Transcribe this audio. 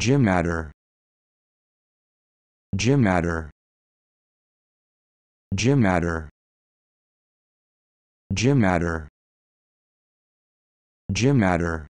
Gym matter. Gym matter. Gym matter. Gym matter. Gym matter.